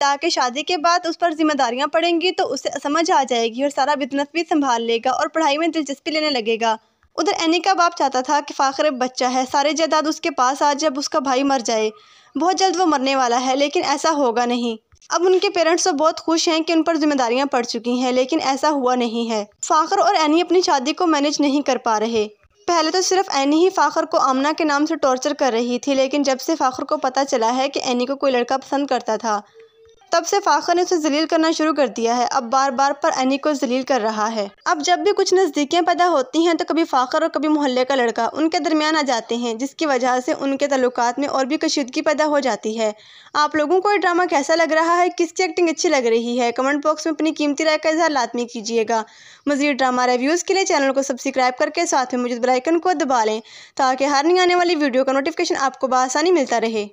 ताकि शादी के बाद उस पर जिम्मेदारियां पड़ेंगी तो उसे समझ आ जाएगी और सारा बिजनेस भी संभाल लेगा और पढ़ाई में दिलचस्पी लेने लगेगा उधर एनी का बाप चाहता था कि फ़ाखर बच्चा है सारे जायदाद उसके पास आ जब उसका भाई मर जाए बहुत जल्द वो मरने वाला है लेकिन ऐसा होगा नहीं अब उनके पेरेंट्स तो बहुत खुश हैं कि उन पर जिम्मेदारियां पड़ चुकी हैं लेकिन ऐसा हुआ नहीं है फ़ाखर और एनी अपनी शादी को मैनेज नहीं कर पा रहे पहले तो सिर्फ एनी ही फ़ाखर को आमना के नाम से टॉर्चर कर रही थी लेकिन जब से फ़ाखर को पता चला है कि एनी को कोई लड़का पसंद करता था तब से फाखर ने उसे जलील करना शुरू कर दिया है अब बार बार पर अनी को जलील कर रहा है अब जब भी कुछ नज़दीकियाँ पैदा होती हैं तो कभी फाखर और कभी मोहल्ले का लड़का उनके दरमियान आ जाते हैं जिसकी वजह से उनके तल्लुकात में और भी कशीदगी पैदा हो जाती है आप लोगों को ये ड्रामा कैसा लग रहा है किसकी एक्टिंग अच्छी लग रही है कमेंट बॉक्स में अपनी कीमती राय का इजहार लातमी कीजिएगा मजीद ड्रामा रिव्यूज़ के लिए चैनल को सब्सक्राइब करके साथ में मुझे बेलाइकन को दबा लें ताकि हर नहीं आने वाली वीडियो का नोटिफिकेशन आपको बसानी मिलता रहे